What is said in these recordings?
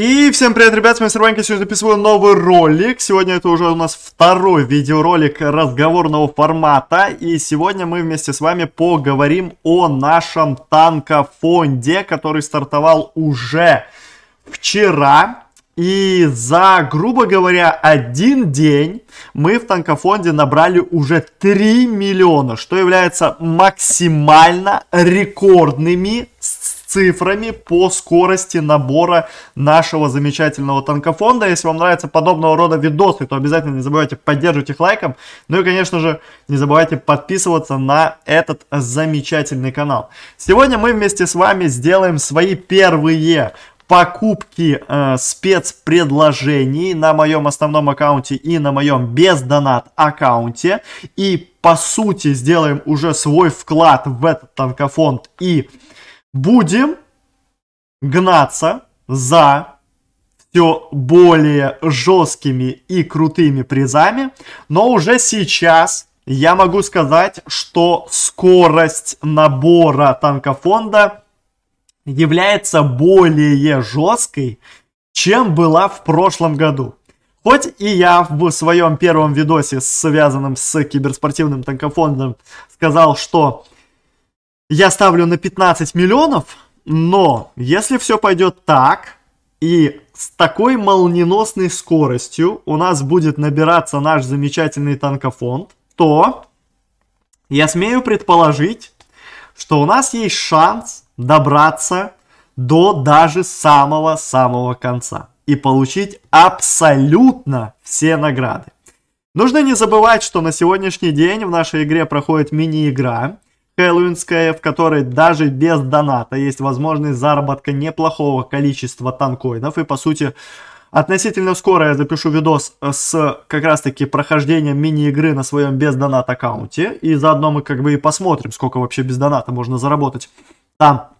И всем привет, ребят, с вами Серванька, сегодня записываю новый ролик. Сегодня это уже у нас второй видеоролик разговорного формата. И сегодня мы вместе с вами поговорим о нашем танкофонде, который стартовал уже вчера. И за, грубо говоря, один день мы в танкофонде набрали уже 3 миллиона, что является максимально рекордными цифрами по скорости набора нашего замечательного танкофонда. Если вам нравятся подобного рода видосы, то обязательно не забывайте поддерживать их лайком. Ну и, конечно же, не забывайте подписываться на этот замечательный канал. Сегодня мы вместе с вами сделаем свои первые покупки э, спецпредложений на моем основном аккаунте и на моем без донат аккаунте. И по сути сделаем уже свой вклад в этот танкофонд и будем гнаться за все более жесткими и крутыми призами, но уже сейчас я могу сказать, что скорость набора танкофонда является более жесткой, чем была в прошлом году. Хоть и я в своем первом видосе, связанном с киберспортивным танкофондом, сказал, что я ставлю на 15 миллионов, но если все пойдет так, и с такой молниеносной скоростью у нас будет набираться наш замечательный танкофонд, то я смею предположить, что у нас есть шанс добраться до даже самого-самого конца и получить абсолютно все награды. Нужно не забывать, что на сегодняшний день в нашей игре проходит мини-игра, хэллоуинская, в которой даже без доната есть возможность заработка неплохого количества танкоинов. И по сути, относительно скоро я запишу видос с как раз таки прохождением мини-игры на своем без донат аккаунте. И заодно мы как бы и посмотрим, сколько вообще без доната можно заработать там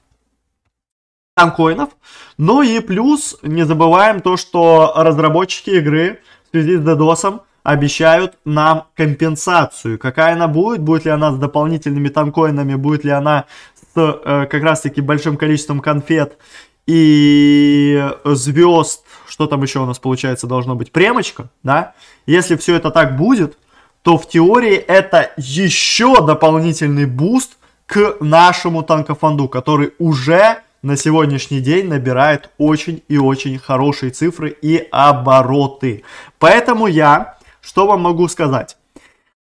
танкоинов. Ну и плюс, не забываем то, что разработчики игры в связи с DDoS обещают нам компенсацию. Какая она будет? Будет ли она с дополнительными танкоинами? Будет ли она с э, как раз-таки большим количеством конфет и звезд? Что там еще у нас получается должно быть? Премочка, да? Если все это так будет, то в теории это еще дополнительный буст к нашему танкофонду, который уже на сегодняшний день набирает очень и очень хорошие цифры и обороты. Поэтому я что вам могу сказать?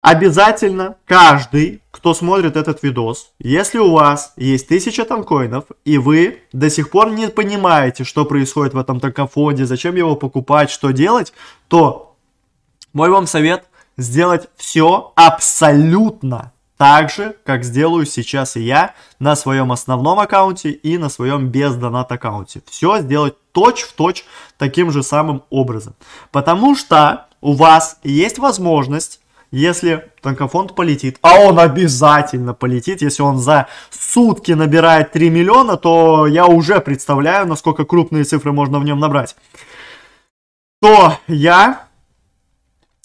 Обязательно каждый, кто смотрит этот видос, если у вас есть 1000 танкоинов, и вы до сих пор не понимаете, что происходит в этом танкофонде, зачем его покупать, что делать, то мой вам совет сделать все абсолютно так же, как сделаю сейчас и я на своем основном аккаунте и на своем без донат аккаунте. Все сделать точь в точь таким же самым образом. Потому что у вас есть возможность, если танкофонд полетит, а он обязательно полетит, если он за сутки набирает 3 миллиона, то я уже представляю, насколько крупные цифры можно в нем набрать, то я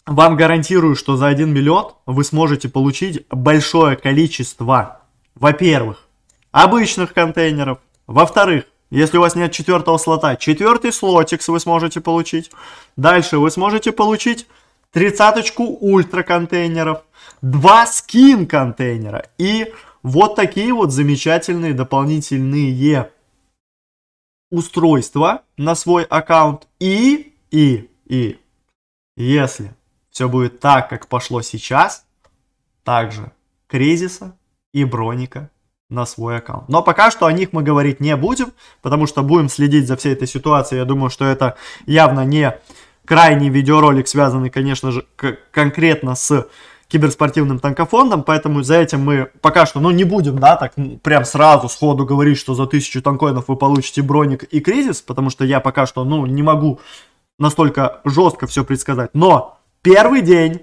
вам гарантирую, что за 1 миллион вы сможете получить большое количество, во-первых, обычных контейнеров, во-вторых, если у вас нет четвертого слота, четвертый слотикс вы сможете получить. Дальше вы сможете получить тридцаточку ультра контейнеров, два скин контейнера и вот такие вот замечательные дополнительные устройства на свой аккаунт. И, и, и, если все будет так, как пошло сейчас, также кризиса и броника на свой аккаунт. Но пока что о них мы говорить не будем, потому что будем следить за всей этой ситуацией. Я думаю, что это явно не крайний видеоролик, связанный, конечно же, конкретно с киберспортивным танкофондом, поэтому за этим мы пока что, ну, не будем, да, так прям сразу сходу говорить, что за тысячу танкоинов вы получите броник и кризис, потому что я пока что, ну, не могу настолько жестко все предсказать. Но первый день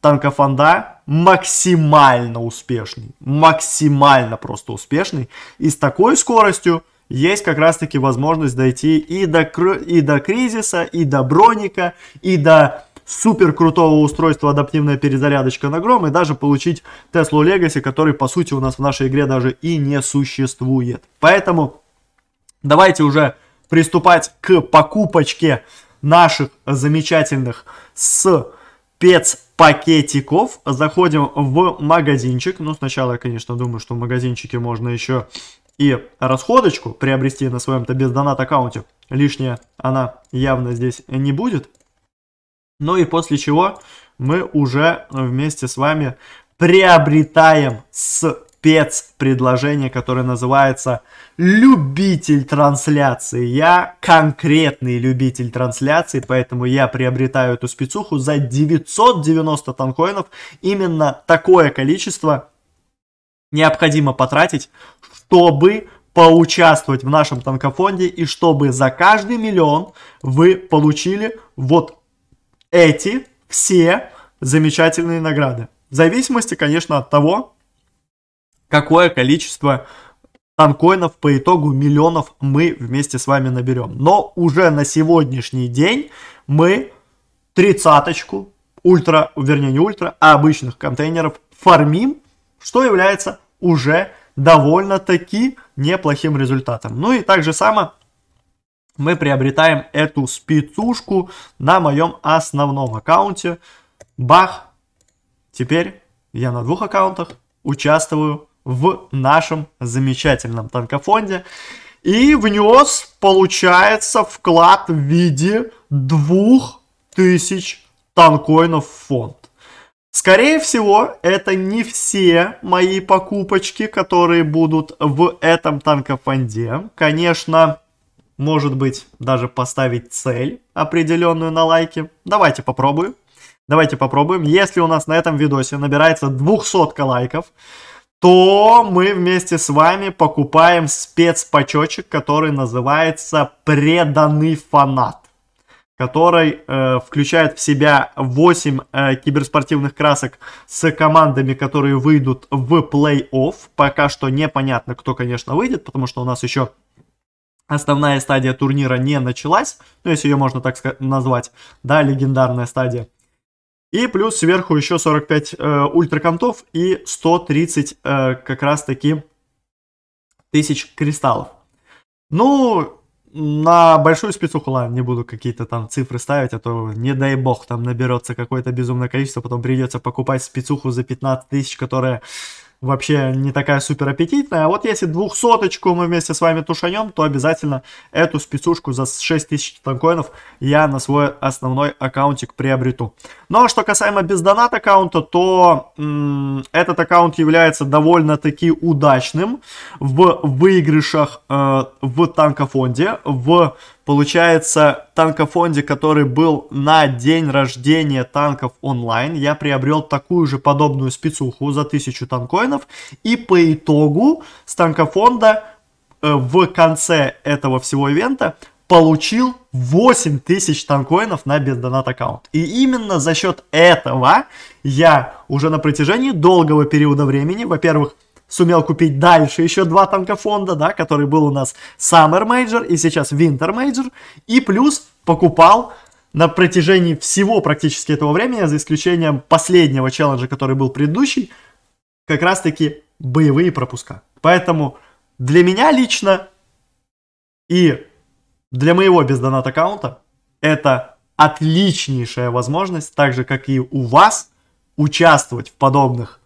Танкофонда максимально успешный. Максимально просто успешный. И с такой скоростью есть как раз-таки возможность дойти и до, и до кризиса, и до броника, и до супер крутого устройства адаптивная перезарядочка на гром и даже получить Теслу Легаси, который по сути у нас в нашей игре даже и не существует. Поэтому давайте уже приступать к покупочке наших замечательных с спецпакетиков. Заходим в магазинчик. Но ну, сначала я, конечно, думаю, что в магазинчике можно еще и расходочку приобрести на своем-то без донат аккаунте. Лишняя она явно здесь не будет. Ну и после чего мы уже вместе с вами приобретаем с спецпредложение, которое называется «Любитель трансляции». Я конкретный любитель трансляции, поэтому я приобретаю эту спецуху за 990 танкоинов. Именно такое количество необходимо потратить, чтобы поучаствовать в нашем танкофонде и чтобы за каждый миллион вы получили вот эти все замечательные награды. В зависимости, конечно, от того, какое количество танкоинов по итогу миллионов мы вместе с вами наберем. Но уже на сегодняшний день мы тридцаточку ультра, вернее не ультра, а обычных контейнеров фармим, что является уже довольно-таки неплохим результатом. Ну и так же само мы приобретаем эту спецушку на моем основном аккаунте. Бах! Теперь я на двух аккаунтах участвую в нашем замечательном танкофонде и внес, получается, вклад в виде 2000 танкоинов в фонд. Скорее всего, это не все мои покупочки, которые будут в этом танкофонде. Конечно, может быть, даже поставить цель определенную на лайки. Давайте попробуем. Давайте попробуем. Если у нас на этом видосе набирается 200 лайков, то мы вместе с вами покупаем спецпачочек, который называется «Преданный фанат», который э, включает в себя 8 э, киберспортивных красок с командами, которые выйдут в плей-офф. Пока что непонятно, кто, конечно, выйдет, потому что у нас еще основная стадия турнира не началась, ну, если ее можно так назвать, да, легендарная стадия. И плюс сверху еще 45 э, ультраконтов и 130 э, как раз таки тысяч кристаллов. Ну, на большую спецуху, ладно, не буду какие-то там цифры ставить, а то, не дай бог, там наберется какое-то безумное количество, потом придется покупать спецуху за 15 тысяч, которая вообще не такая супер аппетитная. А вот если двухсоточку мы вместе с вами тушанем, то обязательно эту спецушку за 6000 танкоинов я на свой основной аккаунтик приобрету. Но ну, а что касаемо бездонат аккаунта, то этот аккаунт является довольно-таки удачным в выигрышах э, в танкофонде, в Получается, танкофонде, который был на день рождения танков онлайн, я приобрел такую же подобную спецуху за 1000 танкоинов. И по итогу с танкофонда э, в конце этого всего ивента получил 8000 танкоинов на бездонат аккаунт. И именно за счет этого я уже на протяжении долгого периода времени, во-первых, сумел купить дальше еще два танка фонда, да, который был у нас Summer Major и сейчас Winter Major, и плюс покупал на протяжении всего практически этого времени, за исключением последнего челленджа, который был предыдущий, как раз-таки боевые пропуска. Поэтому для меня лично и для моего бездонат аккаунта это отличнейшая возможность, так же как и у вас, участвовать в подобных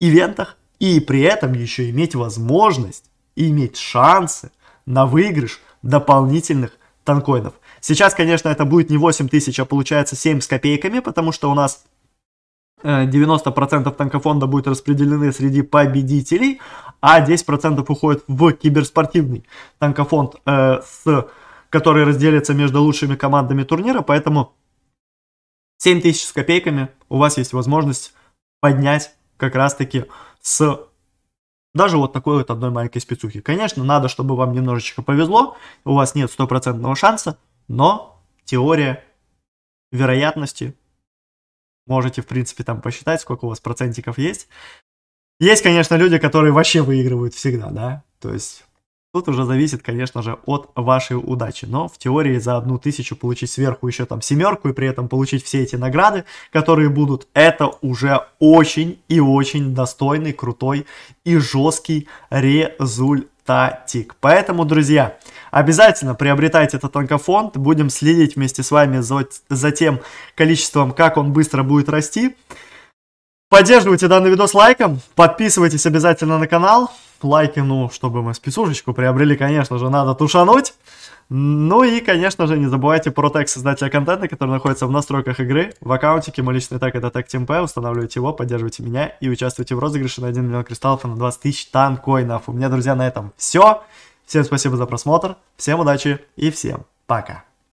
ивентах и при этом еще иметь возможность, иметь шансы на выигрыш дополнительных танкоинов. Сейчас, конечно, это будет не 8 тысяч, а получается 7 с копейками, потому что у нас 90% э, танкофонда будет распределены среди победителей, а 10% уходит в киберспортивный танкофонд, э, с, который разделится между лучшими командами турнира, поэтому 7000 с копейками у вас есть возможность поднять как раз-таки с даже вот такой вот одной маленькой спецухи. Конечно, надо, чтобы вам немножечко повезло, у вас нет стопроцентного шанса, но теория вероятности можете, в принципе, там посчитать, сколько у вас процентиков есть. Есть, конечно, люди, которые вообще выигрывают всегда, да, то есть Тут уже зависит, конечно же, от вашей удачи. Но в теории за одну тысячу получить сверху еще там семерку и при этом получить все эти награды, которые будут, это уже очень и очень достойный, крутой и жесткий результатик. Поэтому, друзья, обязательно приобретайте этот онкофонд. Будем следить вместе с вами за, за тем количеством, как он быстро будет расти. Поддерживайте данный видос лайком, подписывайтесь обязательно на канал. Лайки, ну, чтобы мы спецушечку приобрели, конечно же, надо тушануть. Ну и, конечно же, не забывайте про тег создателя контента, который находится в настройках игры, в аккаунтике, мой личный тег это тег TeamP, устанавливайте его, поддерживайте меня и участвуйте в розыгрыше на 1 миллион кристаллов и на 20 тысяч танкоинов. У меня, друзья, на этом все. Всем спасибо за просмотр, всем удачи и всем пока.